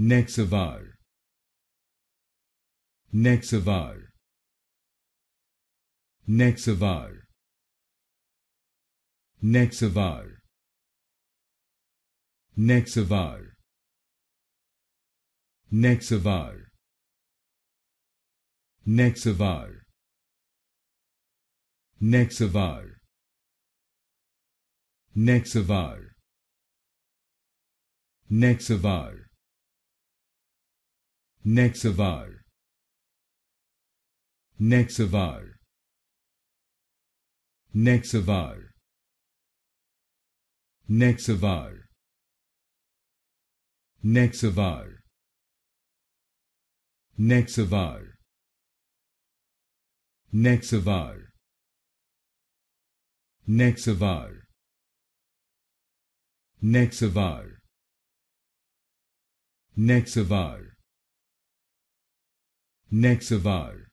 Next Next Next Nexavar Nexavar Nexavar Nexavar Next Nexavar Nexavar Nexavar Nexavar Nexavar Nexavar Nexavar Nexavar Nexavar Nexavar Nexavar Nexavar Nexavar Nexavar Nexavar Next of all